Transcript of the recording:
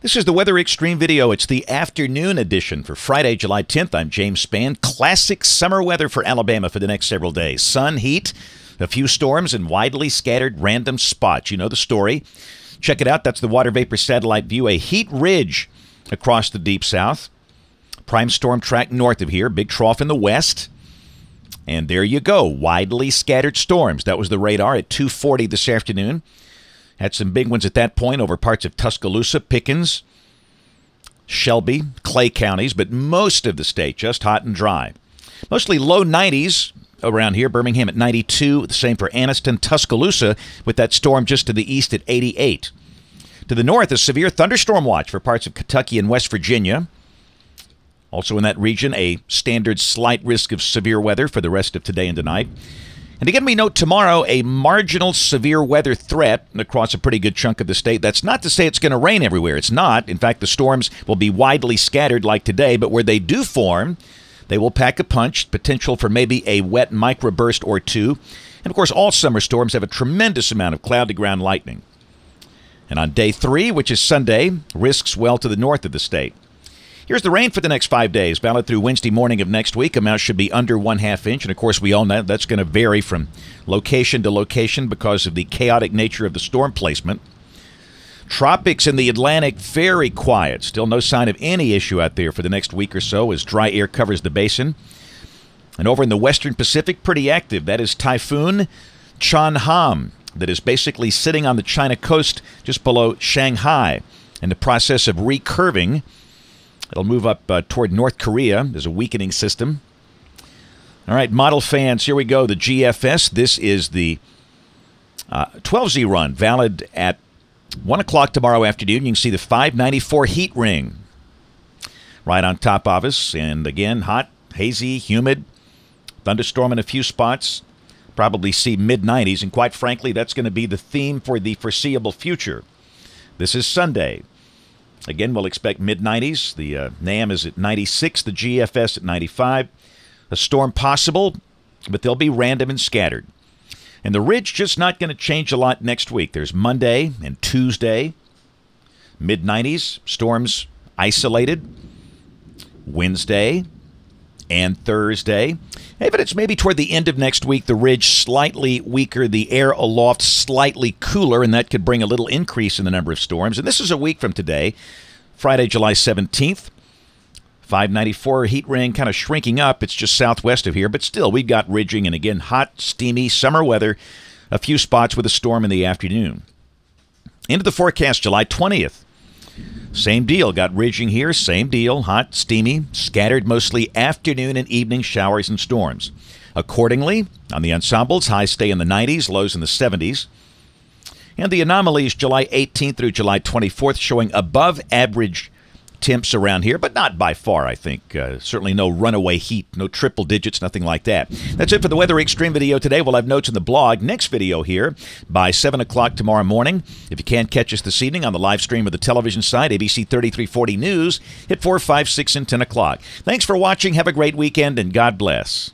This is the Weather Extreme video. It's the afternoon edition for Friday, July 10th. I'm James Spann. Classic summer weather for Alabama for the next several days. Sun, heat, a few storms, and widely scattered random spots. You know the story. Check it out. That's the water vapor satellite view, a heat ridge across the deep south. Prime storm track north of here, big trough in the west. And there you go. Widely scattered storms. That was the radar at 2:40 this afternoon. Had some big ones at that point over parts of Tuscaloosa, Pickens, Shelby, Clay counties, but most of the state just hot and dry. Mostly low 90s around here. Birmingham at 92, the same for Anniston, Tuscaloosa, with that storm just to the east at 88. To the north, a severe thunderstorm watch for parts of Kentucky and West Virginia. Also in that region, a standard slight risk of severe weather for the rest of today and tonight. And again, we note tomorrow a marginal severe weather threat across a pretty good chunk of the state. That's not to say it's going to rain everywhere. It's not. In fact, the storms will be widely scattered like today, but where they do form, they will pack a punch, potential for maybe a wet microburst or two. And of course, all summer storms have a tremendous amount of cloud to ground lightning. And on day three, which is Sunday, risks well to the north of the state. Here's the rain for the next five days. Valid through Wednesday morning of next week. Amount should be under one half inch. And of course, we all know that's going to vary from location to location because of the chaotic nature of the storm placement. Tropics in the Atlantic, very quiet. Still no sign of any issue out there for the next week or so as dry air covers the basin. And over in the Western Pacific, pretty active. That is Typhoon Chan Ham, that is basically sitting on the China coast just below Shanghai in the process of recurving It'll move up uh, toward North Korea. There's a weakening system. All right, model fans, here we go. The GFS. This is the uh, 12Z run, valid at 1 o'clock tomorrow afternoon. You can see the 594 heat ring right on top of us. And again, hot, hazy, humid, thunderstorm in a few spots. Probably see mid 90s. And quite frankly, that's going to be the theme for the foreseeable future. This is Sunday. Again, we'll expect mid 90s. The uh, NAM is at 96, the GFS at 95. A storm possible, but they'll be random and scattered. And the ridge just not going to change a lot next week. There's Monday and Tuesday, mid 90s, storms isolated. Wednesday, and Thursday. Hey, but it's maybe toward the end of next week, the ridge slightly weaker, the air aloft slightly cooler, and that could bring a little increase in the number of storms. And this is a week from today, Friday, July 17th. 594 heat ring kind of shrinking up. It's just southwest of here, but still, we've got ridging and again, hot, steamy summer weather. A few spots with a storm in the afternoon. Into the forecast, July 20th. Same deal. Got ridging here. Same deal. Hot, steamy, scattered mostly afternoon and evening showers and storms. Accordingly, on the ensembles, highs stay in the 90s, lows in the 70s. And the anomalies July 18th through July 24th showing above average temps around here, but not by far, I think. Uh, certainly no runaway heat, no triple digits, nothing like that. That's it for the Weather Extreme video today. We'll have notes in the blog. Next video here by 7 o'clock tomorrow morning. If you can't catch us this evening on the live stream of the television side, ABC 3340 News, hit 4, 5, 6, and 10 o'clock. Thanks for watching. Have a great weekend, and God bless.